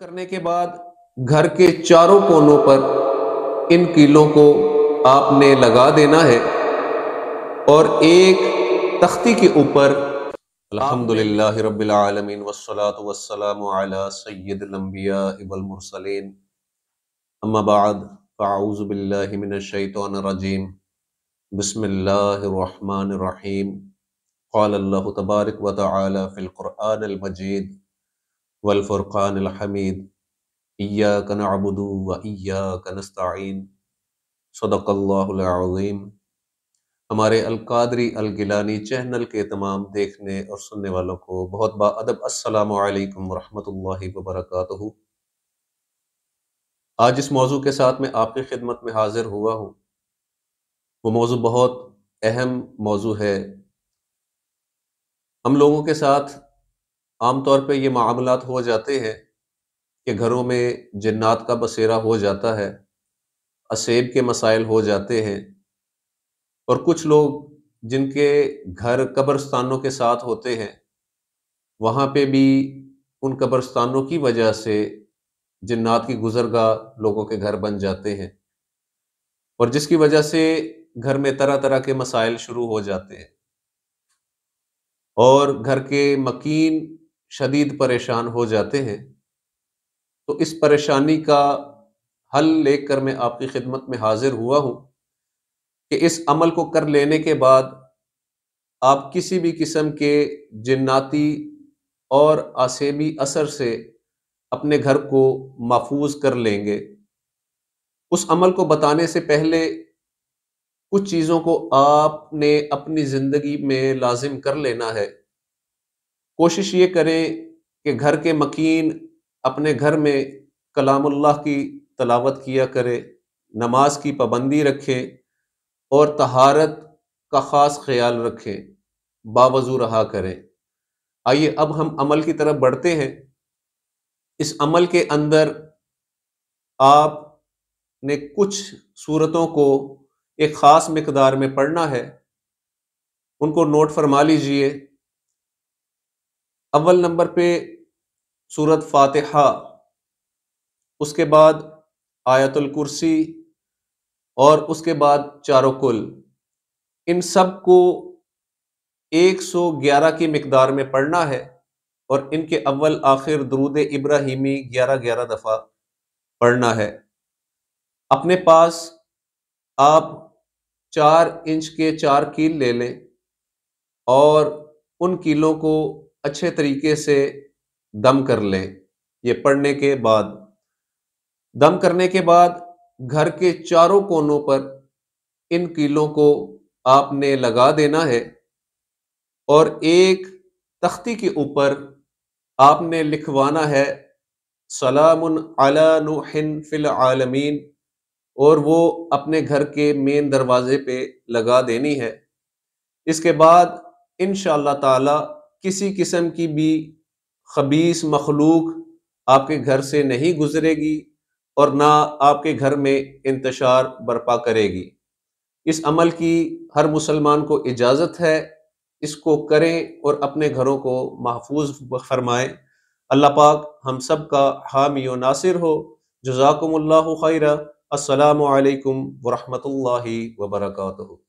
کرنے کے بعد گھر کے چاروں کونوں پر ان کیلوں کو آپ نے لگا دینا ہے اور ایک تختی کے اوپر الحمدللہ رب العالمین والصلاة والسلام علی سید الانبیاء والمرسلین اما بعد فاعوذ باللہ من الشیطان الرجیم بسم اللہ الرحمن الرحیم قال اللہ تبارک و تعالی فی القرآن المجید والفرقان الحمید ایاک نعبد و ایاک نستعین صدق اللہ العظیم ہمارے القادری الگلانی چینل کے تمام دیکھنے اور سننے والوں کو بہت با ادب السلام علیکم ورحمۃ اللہ وبرکاتہ آج اس موضوع کے ساتھ میں آپ کی خدمت میں حاضر ہوا ہوں وہ موضوع بہت اہم موضوع ہے ہم لوگوں کے ساتھ عام طور پہ یہ معاملات ہو جاتے ہیں کہ گھروں میں جنات کا بسیرا ہو جاتا ہے اسیب کے مسائل ہو جاتے ہیں اور کچھ لوگ جن کے گھر قبرستانوں کے ساتھ ہوتے ہیں وہاں پہ بھی ان قبرستانوں کی وجہ سے جنات کی گزرگاہ لوگوں کے گھر بن جاتے ہیں اور جس کی وجہ سے گھر میں طرح طرح کے مسائل شروع ہو جاتے ہیں اور گھر کے مکین شدید پریشان ہو جاتے ہیں تو اس پریشانی کا حل لے کر میں آپ کی خدمت میں حاضر ہوا ہوں کہ اس عمل کو کر لینے کے بعد آپ کسی بھی قسم کے جناتی اور آسیبی اثر سے اپنے گھر کو محفوظ کر لیں گے اس عمل کو بتانے سے پہلے کچھ چیزوں کو آپ نے اپنی زندگی میں لازم کر لینا ہے کوشش یہ کریں کہ گھر کے مکین اپنے گھر میں کلام اللہ کی تلاوت کیا کرے نماز کی پابندی رکھے اور تہارت کا خاص خیال رکھے باوضو رہا کریں آئیے اب ہم عمل کی طرف بڑھتے ہیں اس عمل کے اندر آپ نے کچھ صورتوں کو ایک خاص مقدار میں پڑھنا ہے ان کو نوٹ فرما لیجئے اول نمبر پہ سورت فاتحہ اس کے بعد آیت الکرسی اور اس کے بعد چارو کل ان سب کو ایک سو گیارہ کی مقدار میں پڑھنا ہے اور ان کے اول آخر درود ابراہیمی گیارہ گیارہ دفعہ پڑھنا ہے اپنے پاس آپ چار انچ کے چار کیل لے لیں اور ان کیلوں کو اچھے طریقے سے دم کر لیں یہ پڑھنے کے بعد دم کرنے کے بعد گھر کے چاروں کونوں پر ان کیلوں کو آپ نے لگا دینا ہے اور ایک تختی کے اوپر آپ نے لکھوانا ہے سلام علی نوح فی العالمین اور وہ اپنے گھر کے مین دروازے پہ لگا دینی ہے اس کے بعد انشاءاللہ اللہ تعالی کسی قسم کی بھی خبیص مخلوق آپ کے گھر سے نہیں گزرے گی اور نہ آپ کے گھر میں انتشار برپا کرے گی اس عمل کی ہر مسلمان کو اجازت ہے اس کو کریں اور اپنے گھروں کو محفوظ فرمائیں اللہ پاک ہم سب کا حامی و ناصر ہو جزاکم اللہ خیرہ السلام علیکم ورحمۃ اللہ وبرکاتہ